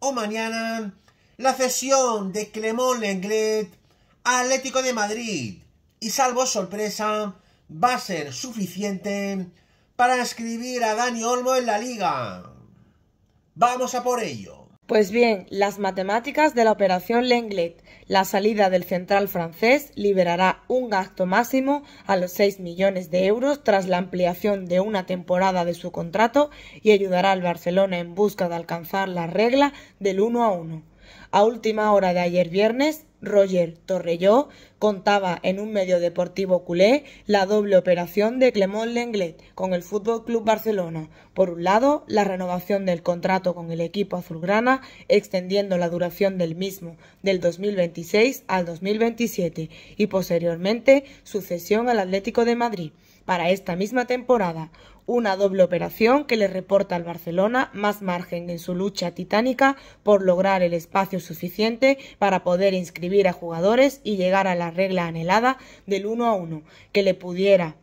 o mañana la cesión de Clemón Lenglet a Atlético de Madrid y salvo sorpresa va a ser suficiente para inscribir a Dani Olmo en la liga. Vamos a por ello. Pues bien, las matemáticas de la operación Lenglet, la salida del central francés liberará un gasto máximo a los 6 millones de euros tras la ampliación de una temporada de su contrato y ayudará al Barcelona en busca de alcanzar la regla del 1 a 1. A última hora de ayer viernes, Roger Torrelló contaba en un medio deportivo culé la doble operación de Clement Lenglet con el Fútbol Club Barcelona. Por un lado, la renovación del contrato con el equipo azulgrana, extendiendo la duración del mismo del 2026 al 2027 y posteriormente su cesión al Atlético de Madrid para esta misma temporada una doble operación que le reporta al Barcelona más margen en su lucha titánica por lograr el espacio suficiente para poder inscribir a jugadores y llegar a la regla anhelada del 1 a 1, que le pudiera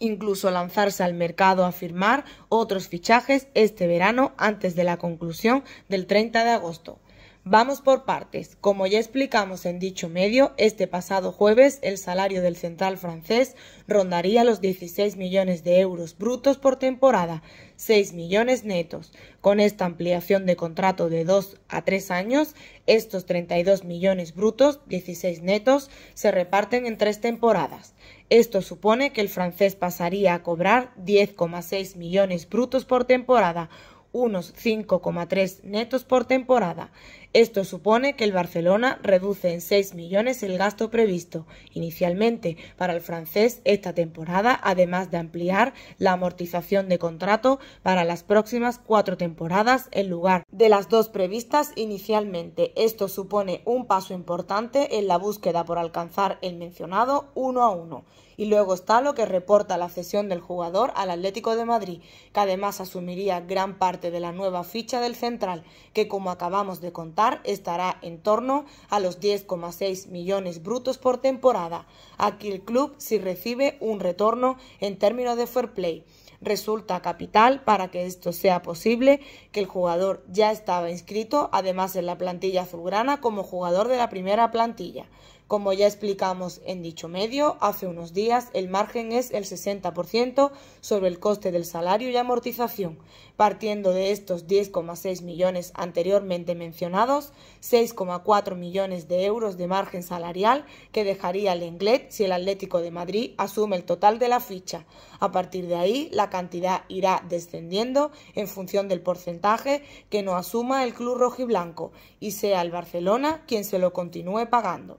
incluso lanzarse al mercado a firmar otros fichajes este verano antes de la conclusión del 30 de agosto. Vamos por partes. Como ya explicamos en dicho medio, este pasado jueves el salario del central francés rondaría los 16 millones de euros brutos por temporada, 6 millones netos. Con esta ampliación de contrato de 2 a 3 años, estos 32 millones brutos, 16 netos, se reparten en tres temporadas. Esto supone que el francés pasaría a cobrar 10,6 millones brutos por temporada, unos 5,3 netos por temporada. Esto supone que el Barcelona reduce en 6 millones el gasto previsto inicialmente para el francés esta temporada, además de ampliar la amortización de contrato para las próximas cuatro temporadas en lugar de las dos previstas inicialmente. Esto supone un paso importante en la búsqueda por alcanzar el mencionado uno a uno. Y luego está lo que reporta la cesión del jugador al Atlético de Madrid, que además asumiría gran parte de la nueva ficha del central, que como acabamos de contar, estará en torno a los 10,6 millones brutos por temporada. Aquí el club sí recibe un retorno en términos de fair play. Resulta capital para que esto sea posible que el jugador ya estaba inscrito además en la plantilla azulgrana como jugador de la primera plantilla. Como ya explicamos en dicho medio, hace unos días el margen es el 60% sobre el coste del salario y amortización. Partiendo de estos 10,6 millones anteriormente mencionados, 6,4 millones de euros de margen salarial que dejaría el Englet si el Atlético de Madrid asume el total de la ficha. A partir de ahí, la cantidad irá descendiendo en función del porcentaje que no asuma el club rojiblanco y sea el Barcelona quien se lo continúe pagando.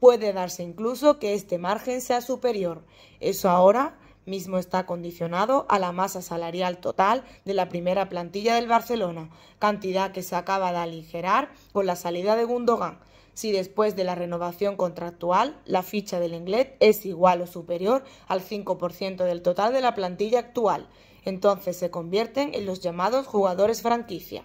Puede darse incluso que este margen sea superior. Eso ahora mismo está condicionado a la masa salarial total de la primera plantilla del Barcelona, cantidad que se acaba de aligerar con la salida de Gundogan. Si después de la renovación contractual la ficha del inglés es igual o superior al 5% del total de la plantilla actual, entonces se convierten en los llamados jugadores franquicia.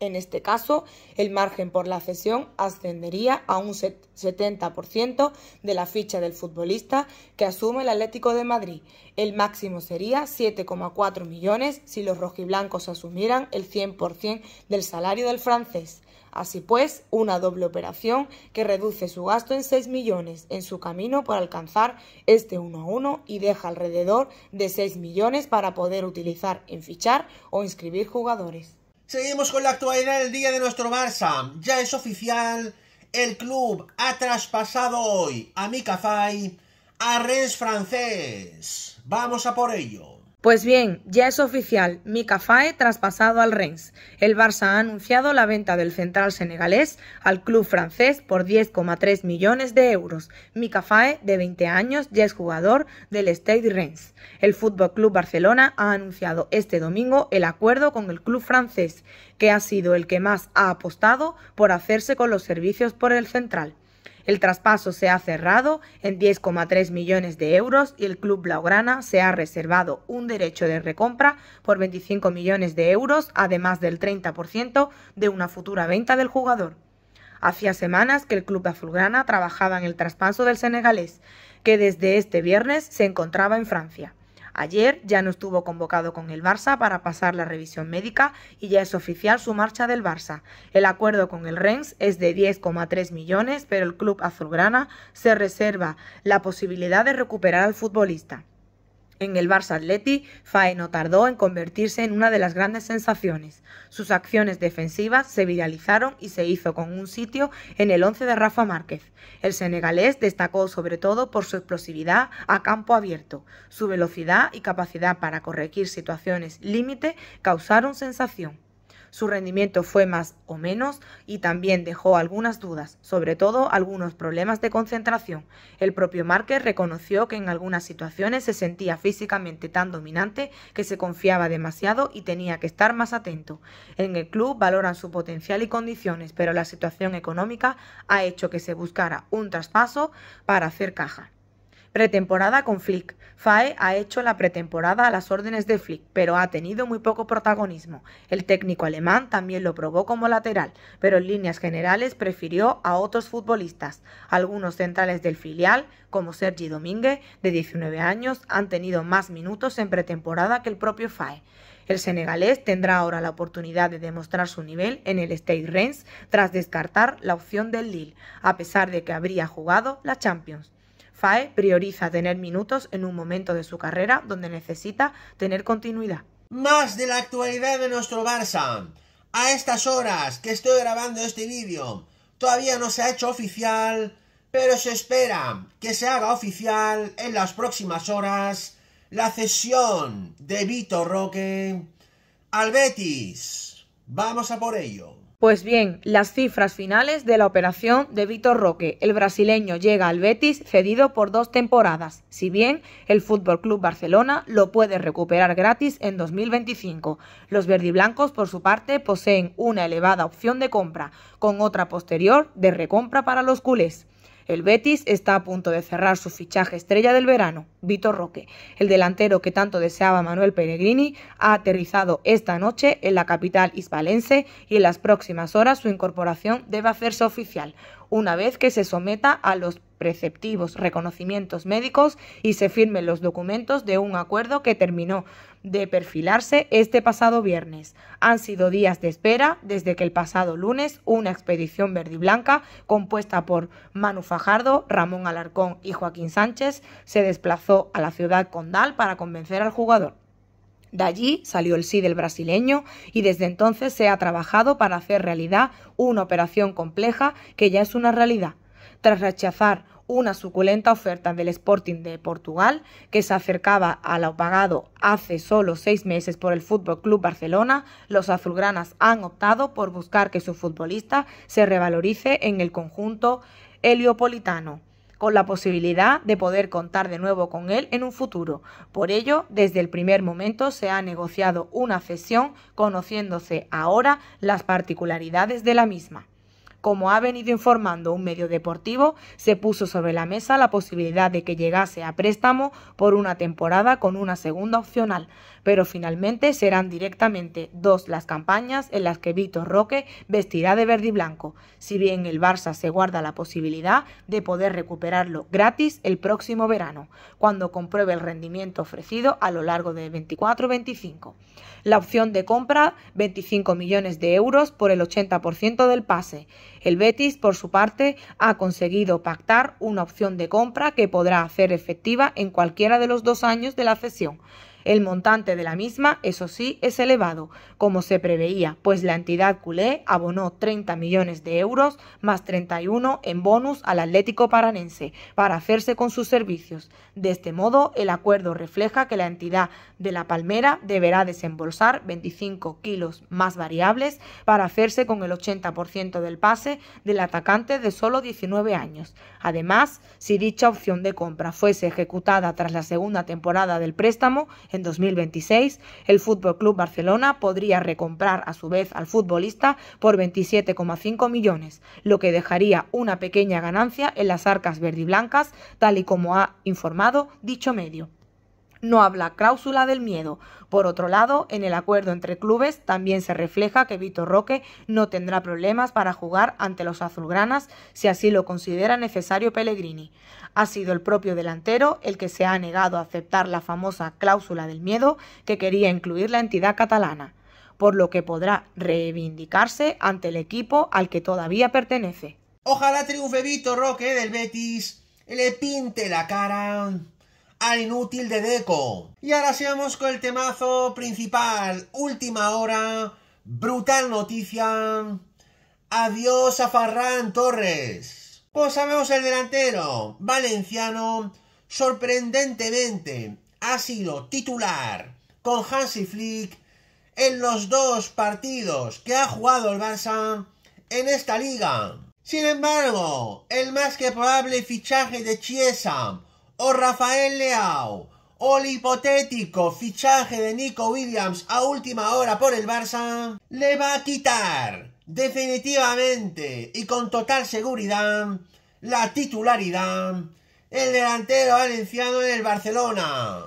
En este caso, el margen por la cesión ascendería a un 70% de la ficha del futbolista que asume el Atlético de Madrid. El máximo sería 7,4 millones si los rojiblancos asumieran el 100% del salario del francés. Así pues, una doble operación que reduce su gasto en 6 millones en su camino por alcanzar este 1 a 1 y deja alrededor de 6 millones para poder utilizar en fichar o inscribir jugadores. Seguimos con la actualidad del día de nuestro Barça. Ya es oficial, el club ha traspasado hoy a Mikafai a Rennes francés. Vamos a por ello. Pues bien, ya es oficial, Mika traspasado al Rennes. El Barça ha anunciado la venta del central senegalés al club francés por 10,3 millones de euros. Mika de 20 años, ya es jugador del Stade Rennes. El Fútbol Club Barcelona ha anunciado este domingo el acuerdo con el club francés, que ha sido el que más ha apostado por hacerse con los servicios por el central. El traspaso se ha cerrado en 10,3 millones de euros y el club blaugrana se ha reservado un derecho de recompra por 25 millones de euros, además del 30% de una futura venta del jugador. Hacía semanas que el club azulgrana trabajaba en el traspaso del senegalés, que desde este viernes se encontraba en Francia. Ayer ya no estuvo convocado con el Barça para pasar la revisión médica y ya es oficial su marcha del Barça. El acuerdo con el Rennes es de 10,3 millones, pero el club azulgrana se reserva la posibilidad de recuperar al futbolista. En el Barça Atleti, Fae no tardó en convertirse en una de las grandes sensaciones. Sus acciones defensivas se viralizaron y se hizo con un sitio en el 11 de Rafa Márquez. El senegalés destacó sobre todo por su explosividad a campo abierto. Su velocidad y capacidad para corregir situaciones límite causaron sensación. Su rendimiento fue más o menos y también dejó algunas dudas, sobre todo algunos problemas de concentración. El propio Márquez reconoció que en algunas situaciones se sentía físicamente tan dominante que se confiaba demasiado y tenía que estar más atento. En el club valoran su potencial y condiciones, pero la situación económica ha hecho que se buscara un traspaso para hacer caja. Pretemporada con Flick. Fae ha hecho la pretemporada a las órdenes de Flick, pero ha tenido muy poco protagonismo. El técnico alemán también lo probó como lateral, pero en líneas generales prefirió a otros futbolistas. Algunos centrales del filial, como Sergi Domínguez, de 19 años, han tenido más minutos en pretemporada que el propio Fae. El senegalés tendrá ahora la oportunidad de demostrar su nivel en el State Rennes tras descartar la opción del Lille, a pesar de que habría jugado la Champions. FAE prioriza tener minutos en un momento de su carrera donde necesita tener continuidad. Más de la actualidad de nuestro Barça. A estas horas que estoy grabando este vídeo, todavía no se ha hecho oficial, pero se espera que se haga oficial en las próximas horas la cesión de Vitor Roque al Betis. Vamos a por ello. Pues bien, las cifras finales de la operación de Vitor Roque. El brasileño llega al Betis cedido por dos temporadas, si bien el Fútbol Club Barcelona lo puede recuperar gratis en 2025. Los verdiblancos, por su parte, poseen una elevada opción de compra, con otra posterior de recompra para los culés. El Betis está a punto de cerrar su fichaje estrella del verano, Vitor Roque. El delantero que tanto deseaba Manuel Pellegrini ha aterrizado esta noche en la capital hispalense y en las próximas horas su incorporación debe hacerse oficial una vez que se someta a los preceptivos reconocimientos médicos y se firmen los documentos de un acuerdo que terminó de perfilarse este pasado viernes. Han sido días de espera desde que el pasado lunes una expedición verde y blanca compuesta por Manu Fajardo, Ramón Alarcón y Joaquín Sánchez se desplazó a la ciudad condal para convencer al jugador. De allí salió el sí del brasileño y desde entonces se ha trabajado para hacer realidad una operación compleja que ya es una realidad. Tras rechazar una suculenta oferta del Sporting de Portugal, que se acercaba a lo pagado hace solo seis meses por el Fútbol Club Barcelona, los azulgranas han optado por buscar que su futbolista se revalorice en el conjunto heliopolitano con la posibilidad de poder contar de nuevo con él en un futuro. Por ello, desde el primer momento se ha negociado una cesión conociéndose ahora las particularidades de la misma. Como ha venido informando un medio deportivo, se puso sobre la mesa la posibilidad de que llegase a préstamo por una temporada con una segunda opcional, pero finalmente serán directamente dos las campañas en las que Vitor Roque vestirá de verde y blanco, si bien el Barça se guarda la posibilidad de poder recuperarlo gratis el próximo verano, cuando compruebe el rendimiento ofrecido a lo largo de 24-25 la opción de compra 25 millones de euros por el 80% del pase. El Betis, por su parte, ha conseguido pactar una opción de compra que podrá hacer efectiva en cualquiera de los dos años de la cesión. El montante de la misma, eso sí, es elevado, como se preveía, pues la entidad culé abonó 30 millones de euros más 31 en bonus al Atlético Paranense para hacerse con sus servicios. De este modo, el acuerdo refleja que la entidad de La Palmera deberá desembolsar 25 kilos más variables para hacerse con el 80% del pase del atacante de solo 19 años. Además, si dicha opción de compra fuese ejecutada tras la segunda temporada del préstamo, en 2026, el Fútbol Club Barcelona podría recomprar a su vez al futbolista por 27,5 millones, lo que dejaría una pequeña ganancia en las arcas verdiblancas, tal y como ha informado dicho medio no habla cláusula del miedo. Por otro lado, en el acuerdo entre clubes también se refleja que Vitor Roque no tendrá problemas para jugar ante los azulgranas si así lo considera necesario Pellegrini. Ha sido el propio delantero el que se ha negado a aceptar la famosa cláusula del miedo que quería incluir la entidad catalana, por lo que podrá reivindicarse ante el equipo al que todavía pertenece. Ojalá triunfe Vitor Roque del Betis, le pinte la cara al inútil de Deco. Y ahora sigamos con el temazo principal, última hora, brutal noticia. Adiós a Farran Torres. Pues sabemos el delantero, valenciano, sorprendentemente ha sido titular con Hansi Flick en los dos partidos que ha jugado el Barça en esta liga. Sin embargo, el más que probable fichaje de Chiesa o Rafael Leao o el hipotético fichaje de Nico Williams a última hora por el Barça, le va a quitar definitivamente y con total seguridad la titularidad el delantero valenciano en el Barcelona.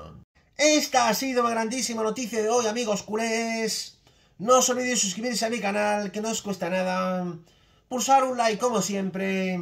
Esta ha sido la grandísima noticia de hoy, amigos culés. No os olvidéis suscribirse a mi canal, que no os cuesta nada. Pulsar un like como siempre